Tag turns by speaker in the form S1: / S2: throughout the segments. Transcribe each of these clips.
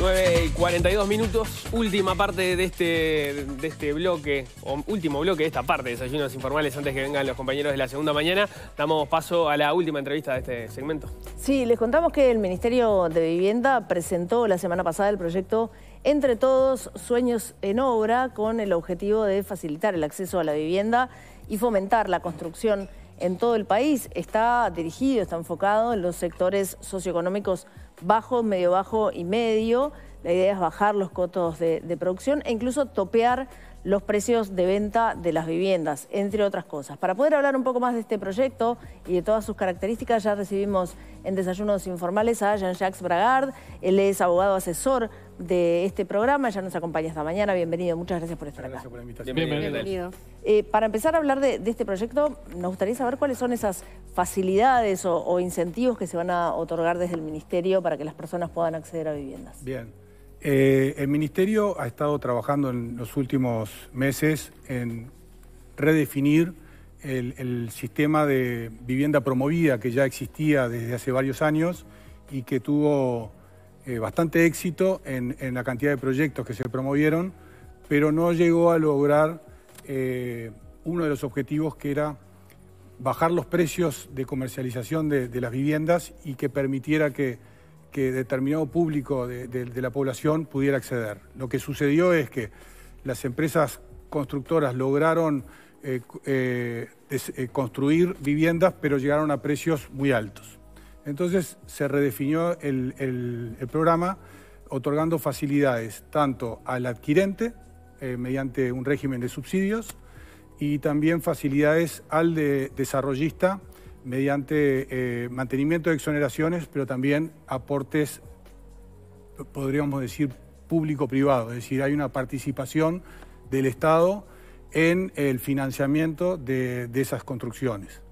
S1: 9 y 42 minutos, última parte de este, de este bloque, o último bloque de esta parte de desayunos informales antes que vengan los compañeros de la segunda mañana. Damos paso a la última entrevista de este segmento.
S2: Sí, les contamos que el Ministerio de Vivienda presentó la semana pasada el proyecto Entre Todos, Sueños en Obra, con el objetivo de facilitar el acceso a la vivienda y fomentar la construcción en todo el país. Está dirigido, está enfocado en los sectores socioeconómicos bajo, medio bajo y medio. La idea es bajar los costos de, de producción e incluso topear los precios de venta de las viviendas, entre otras cosas. Para poder hablar un poco más de este proyecto y de todas sus características, ya recibimos en Desayunos Informales a Jean-Jacques Bragard. Él es abogado asesor de este programa, ya nos acompaña esta mañana. Bienvenido, muchas gracias por estar acá. Gracias por la invitación. Bienvenido. Eh, para empezar a hablar de, este proyecto, nos gustaría saber cuáles son esas facilidades o, o incentivos que se van a otorgar desde el Ministerio para que las personas puedan acceder a viviendas.
S3: Bien. Eh, el Ministerio ha estado trabajando en los últimos meses en redefinir el, sistema de vivienda promovida que ya existía desde hace varios años y que tuvo eh, bastante éxito en, la cantidad de proyectos que se promovieron, pero no llegó a lograr eh, uno de los objetivos que era bajar los precios de comercialización de las viviendas y que permitiera que que determinado público de, la población pudiera acceder. Lo que sucedió es que las empresas constructoras lograron eh, eh, eh, construir viviendas, pero llegaron a precios muy altos. Entonces se redefinió el, programa otorgando facilidades tanto al adquirente, mediante un régimen de subsidios, y también facilidades al de, desarrollista mediante eh, mantenimiento de exoneraciones, pero también aportes, podríamos decir, público-privado, es decir, hay una participación del Estado en el financiamiento de, esas construcciones.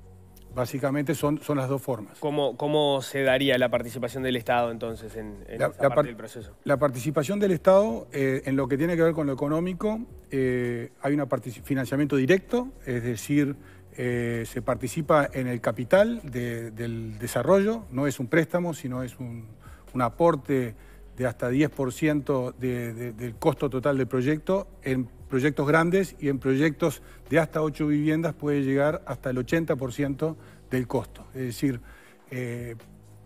S3: Básicamente son, son las dos formas.
S1: ¿Cómo, ¿Cómo, se daría la participación del Estado entonces en, esa parte del proceso?
S3: La participación del Estado eh, en lo que tiene que ver con lo económico, eh, hay un financiamiento directo, es decir, eh, se participa en el capital del desarrollo, no es un préstamo, sino es un, aporte de hasta 10% del costo total del proyecto. En proyectos grandes y en proyectos de hasta 8 viviendas puede llegar hasta el 80% del costo. Es decir, eh,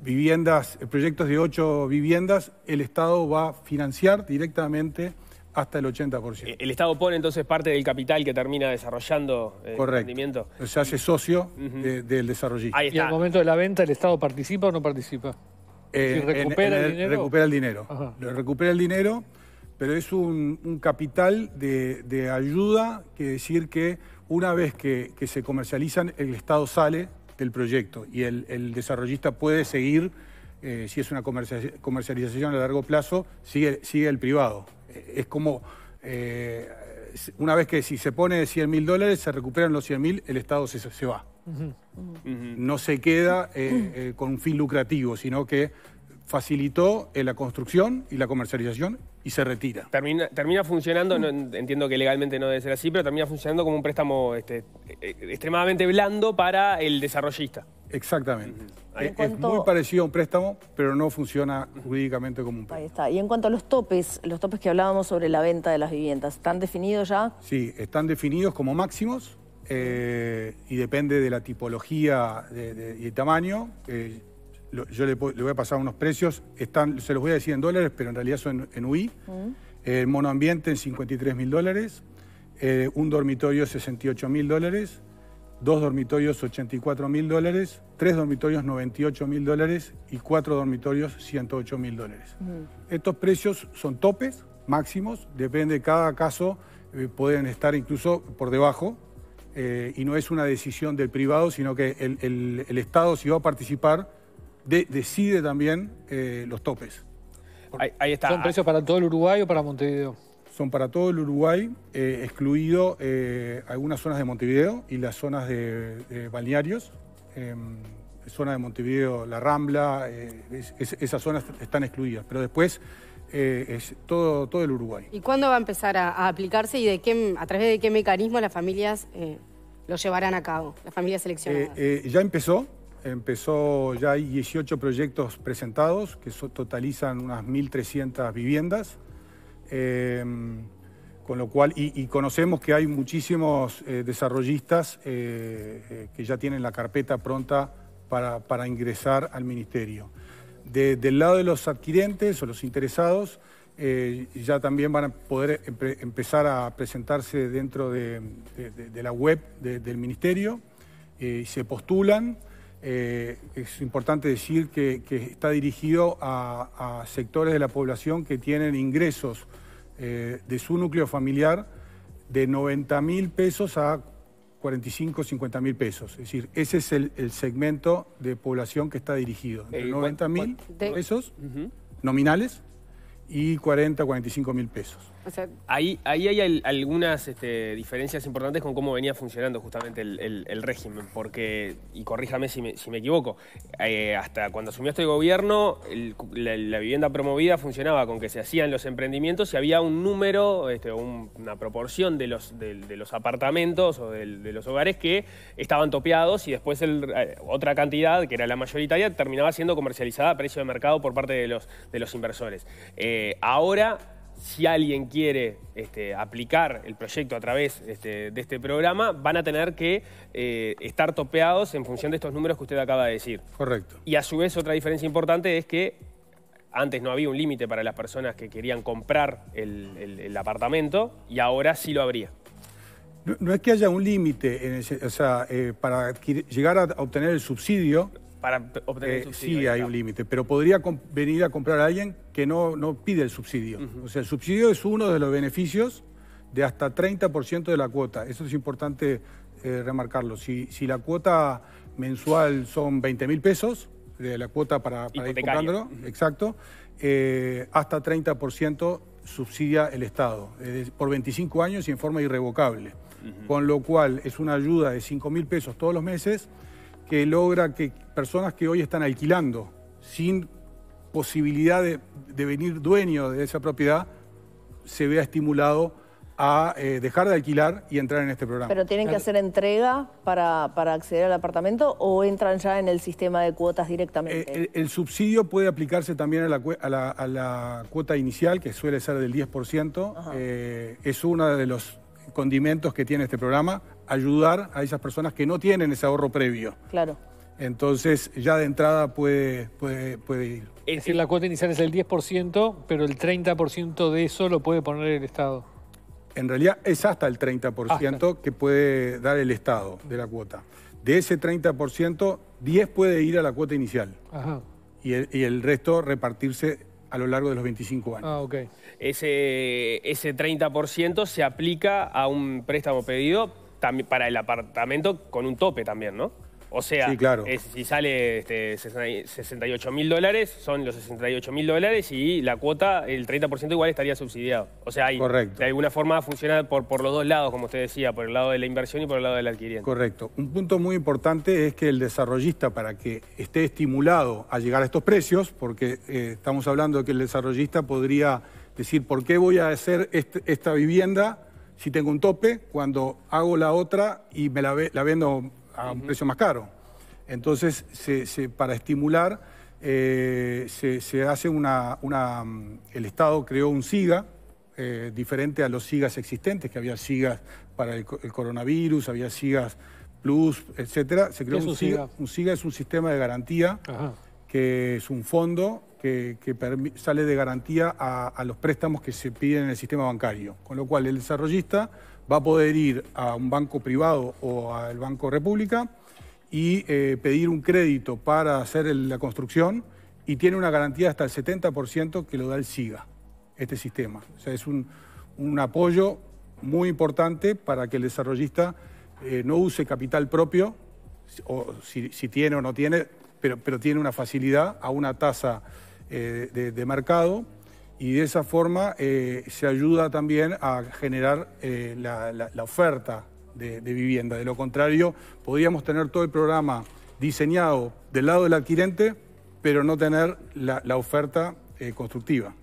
S3: viviendas, eh, proyectos de 8 viviendas, el Estado va a financiar directamente hasta el 80%. Eh,
S1: el Estado pone entonces parte del capital que termina desarrollando eh, el Correcto.
S3: Se hace socio del desarrollista. momento de la venta el Estado participa o no participa? Eh, recupera, el, dinero. recupera el dinero. Recupera el dinero, pero es un, capital de, ayuda que decir que una vez que, se comercializan, el Estado sale del proyecto y el, desarrollista puede seguir, si es una comercialización a largo plazo, sigue, sigue el privado es como eh, una vez que si se pone 100 mil dólares, se recuperan los 100 mil, el Estado se, se va. No se queda eh, eh, con un fin lucrativo, sino que facilitó eh, la construcción y la comercialización y se retira.
S1: Termina, termina funcionando, entiendo que legalmente no debe ser así, pero termina funcionando como un préstamo este, e, e, extremadamente blando para el desarrollista.
S3: Exactamente. es, muy parecido a un préstamo, pero no funciona jurídicamente como un préstamo.
S2: Ahí está. Y en cuanto a los topes, los topes que hablábamos sobre la venta de las viviendas, ¿están definidos ya?
S3: Sí, están definidos como máximos eh, y depende de la tipología y de, tamaño. Eh, yo le, voy a pasar unos precios, están, se los voy a decir en dólares, pero en realidad son en, UI. Mm. Eh, el monoambiente en 53 mil dólares, eh, un dormitorio 68 mil dólares, dos dormitorios 84 mil dólares, tres dormitorios 98 mil dólares y cuatro dormitorios 108 mil dólares. Mm. Estos precios son topes máximos, depende de cada caso, eh, pueden estar incluso por debajo. y no es una decisión del privado, sino que el Estado, si va a participar, decide también eh, los topes.
S1: Ahí, ¿Son precios
S3: para todo el Uruguay o para Montevideo? Son para todo el Uruguay, eh, excluido eh, algunas zonas de Montevideo y las zonas de, balnearios. Em, zona de Montevideo, la Rambla, esas zonas están excluidas. Pero después es todo, todo el Uruguay.
S2: ¿Y cuándo va a empezar a, aplicarse y de qué, a través de qué mecanismo las familias lo llevarán a cabo, las familias seleccionadas?
S3: ya empezó empezó, ya hay 18 proyectos presentados, que totalizan unas 1.300 viviendas, em, con lo cual, y, conocemos que hay muchísimos eh, desarrollistas eh, eh, que ya tienen la carpeta pronta para, ingresar al ministerio. del lado de los adquirentes o los interesados, ya también van a poder empezar a presentarse dentro de la web del ministerio, y se postulan. Eh, es importante decir que, está dirigido a, sectores de la población que tienen ingresos eh, de su núcleo familiar de 90 mil pesos a 45, 50 mil pesos. Es decir, ese es el, segmento de población que está dirigido. Eh, ¿De 90 mil pesos nominales y 40, 45 mil pesos.
S1: ahí, ahí hay algunas este, diferencias importantes con cómo venía funcionando justamente el, régimen, porque, y corríjame si me, equivoco, eh, hasta cuando asumió este gobierno, la, vivienda promovida funcionaba con que se hacían los emprendimientos y había un número, este, una proporción de los, de, los apartamentos o de, los hogares que estaban topeados y después eh, otra cantidad, que era la mayoritaria, terminaba siendo comercializada a precio de mercado por parte de los, de los inversores. Eh, ahora, si alguien quiere este, aplicar el proyecto a través este, de este programa, van a tener que eh, estar topeados en función de estos números que usted acaba de decir. Correcto. Y a su vez, otra diferencia importante es que antes no había un límite para las personas que querían comprar el, apartamento y ahora sí lo habría.
S3: No, es que haya un límite, o sea, eh, para llegar a obtener el subsidio
S1: para obtener el eh, subsidio.
S3: sí, hay un límite, pero podría venir a comprar a alguien que no, no pide el subsidio. O sea, el subsidio es uno de los beneficios de hasta 30% de la cuota. Eso es importante eh, remarcarlo. Si, si la cuota mensual son 20 mil pesos, de la cuota para, ir comprándolo, exacto, eh, hasta 30% subsidia el Estado, por 25 años y en forma irrevocable. Con lo cual es una ayuda de 5 mil pesos todos los meses que logra que personas que hoy están alquilando sin posibilidad de, venir dueño de esa propiedad se vea estimulado a eh, dejar de alquilar y entrar en este programa. ¿Pero tienen que hacer
S2: entrega para, para acceder al apartamento o entran ya en el sistema de cuotas directamente?
S3: Eh, el, subsidio puede aplicarse también a la, cuota inicial, que suele ser del 10%. Eh, es uno de los condimentos que tiene este programa, ayudar a esas personas que no tienen ese ahorro previo. Claro. Entonces ya de entrada puede, puede, ir. Es decir, la cuota inicial es el 10%, pero
S1: el 30% de eso lo puede poner el Estado.
S3: En realidad es hasta el 30% que puede dar el Estado de la cuota. De ese 30%, 10 puede ir a la cuota inicial. Ajá. Y, y el resto repartirse a lo largo de los 25
S1: años. Ah, ok. Ese, ese 30% se aplica a un préstamo pedido para el apartamento con un tope también, ¿no? O sea, si sale este, 68 mil dólares, son los 68 mil dólares y la cuota, el 30% igual estaría subsidiado. O sea, hay, de alguna forma funciona por, por los dos lados, como usted decía, por el lado de la inversión y por el lado del adquiriente.
S3: Correcto. Un punto muy importante es que el desarrollista, para que esté estimulado a llegar a estos precios, porque eh, estamos hablando de que el desarrollista podría decir, ¿por qué voy a hacer esta vivienda si tengo un tope cuando hago la otra y me la, la vendo a un precio más caro. Entonces, para estimular, eh, se, hace una, una, mm, El Estado creó un SIGA, eh, diferente a los SIGAs existentes, que había SIGAs para el, coronavirus, había SIGAs Plus, etcétera. Se creó un SIGA? Un SIGA es un sistema de garantía, que es un fondo que, sale de garantía a, los préstamos que se piden en el sistema bancario. Con lo cual el desarrollista va a poder ir a un banco privado o al Banco República y eh, pedir un crédito para hacer la construcción y tiene una garantía hasta el 70% que lo da el SIGA, este sistema. O sea, es un, apoyo muy importante para que el desarrollista eh, no use capital propio, si, tiene o no tiene, pero, pero tiene una facilidad a una tasa eh, de, mercado y de esa forma eh, se ayuda también a generar eh, la, oferta de, vivienda. De lo contrario, podríamos tener todo el programa diseñado del lado del adquirente, pero no tener la, oferta constructiva.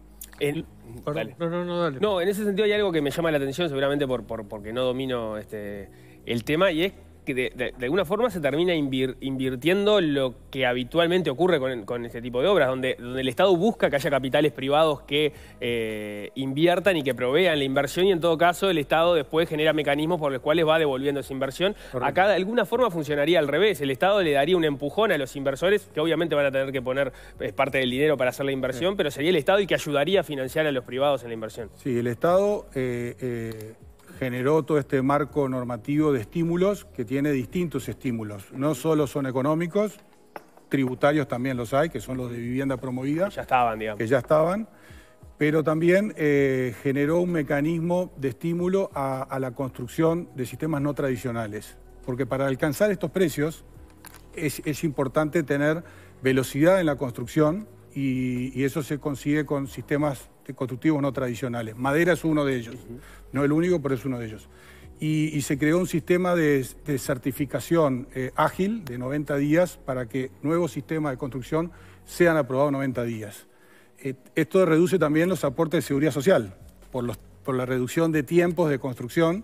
S1: No, no, no, dale. No, en ese sentido hay algo que me llama la atención, seguramente por, porque no domino este, el tema, y es que de, alguna forma se termina invirtiendo lo que habitualmente ocurre con, este tipo de obras, donde, el Estado busca que haya capitales privados que eh, inviertan y que provean la inversión y en todo caso el Estado después genera mecanismos por los cuales va devolviendo esa inversión. Acá de alguna forma funcionaría al revés, el Estado le daría un empujón a los inversores, que obviamente van a tener que poner eh, parte del dinero para hacer la inversión, pero sería el Estado y que ayudaría a financiar a los privados en la inversión.
S3: Sí, el Estado... Eh, generó todo este marco normativo de estímulos que tiene distintos estímulos. No solo son económicos, tributarios también los hay, que son los de vivienda promovida. Ya estaban, digamos. Que ya estaban. Pero también eh, generó un mecanismo de estímulo a, la construcción de sistemas no tradicionales. Porque para alcanzar estos precios es importante tener velocidad en la construcción y, eso se consigue con sistemas constructivos no tradicionales. Madera es uno de ellos, no el único, pero es uno de ellos. Y, se creó un sistema de, certificación eh, ágil de 90 días para que nuevos sistemas de construcción sean aprobados 90 días. Eh, esto reduce también los aportes de seguridad social por, por la reducción de tiempos de construcción,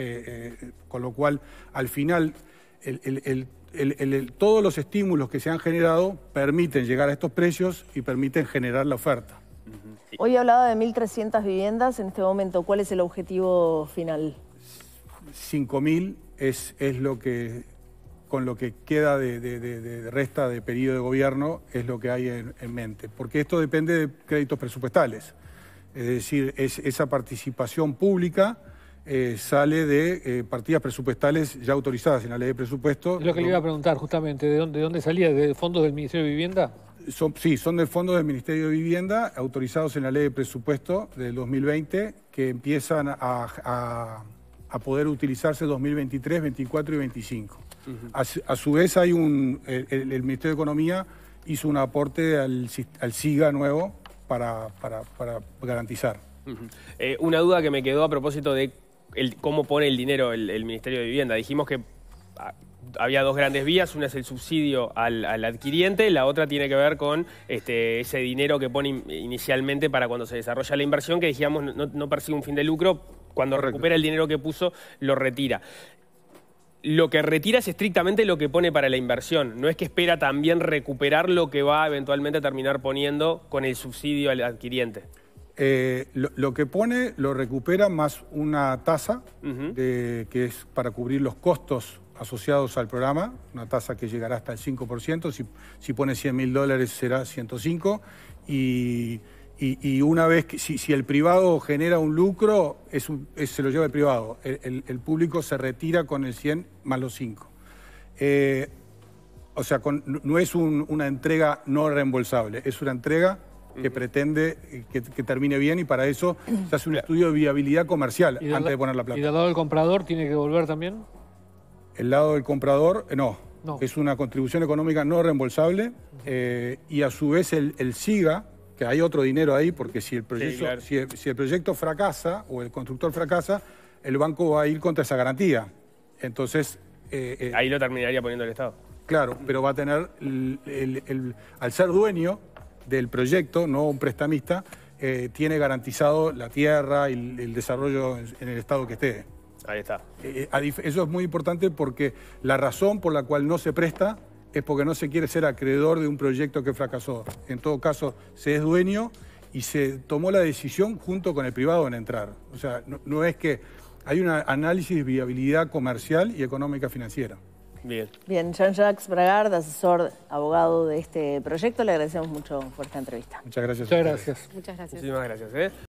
S3: eh, con lo cual al final el, todos los estímulos que se han generado permiten llegar a estos precios y permiten generar la oferta.
S2: Hoy hablaba de 1.300 viviendas, en este momento, ¿cuál es el objetivo final?
S3: 5.000 es, es lo que, con lo que queda de, resta de periodo de gobierno, es lo que hay en, en mente, porque esto depende de créditos presupuestales, es decir, es esa participación pública eh, sale de eh, partidas presupuestales ya autorizadas en la ley de presupuesto. Es lo que le iba a
S1: preguntar justamente, ¿de dónde, salía?
S3: ¿De fondos del Ministerio de Vivienda? sí, son de fondos del Ministerio de Vivienda autorizados en la ley de presupuesto del 2020 que empiezan a, poder utilizarse 2023, 2024 y 25. a, su vez hay un, el, Ministerio de Economía hizo un aporte al, al SIGA nuevo para, para, garantizar.
S1: Eh, una duda que me quedó a propósito de el, cómo pone el dinero el, Ministerio de Vivienda. Dijimos que ah, había dos grandes vías, una es el subsidio al, adquiriente, la otra tiene que ver con este, ese dinero que pone inicialmente para cuando se desarrolla la inversión, que dijimos no, persigue un fin de lucro, cuando recupera el dinero que puso, lo retira lo que retira es estrictamente lo que pone para la inversión. No es que espera también recuperar lo que va eventualmente a terminar poniendo con el subsidio al adquiriente.
S3: Eh, lo, que pone lo recupera más una tasa que es para cubrir los costos asociados al programa, una tasa que llegará hasta el 5%, si, pone 100 mil dólares será 105, y, y, una vez que si, el privado genera un lucro, es se lo lleva el privado, el, público se retira con el 100 más los 5. Eh, o sea, no es una entrega no reembolsable, es una entrega que pretende eh, que, termine bien y para eso se hace un estudio de viabilidad comercial antes de poner la plata. ¿Y del lado del comprador tiene que volver también? El lado del comprador, eh, no. Es una contribución económica no reembolsable eh, y a su vez el, SIGA, que hay otro dinero ahí, porque si el, proyecto, si, el, proyecto fracasa o el constructor fracasa, el banco va a ir contra esa garantía. Entonces...
S1: ahí lo terminaría poniendo el Estado.
S3: Claro, pero va a tener, al ser dueño, del proyecto, no un prestamista, eh, tiene garantizado la tierra y el, desarrollo en el estado que esté. Ahí está. Eh, eso es muy importante porque la razón por la cual no se presta es porque no se quiere ser acreedor de un proyecto que fracasó. En todo caso, se es dueño y se tomó la decisión junto con el privado en entrar. O sea, no es que hay un análisis de viabilidad comercial y económica financiera.
S1: Bien.
S2: Bien, Jean-Jacques Bragard, asesor abogado de este proyecto, le agradecemos mucho por esta entrevista.
S1: Muchas gracias. Muchas gracias. Muchas gracias. Muchísimas gracias. ¿eh?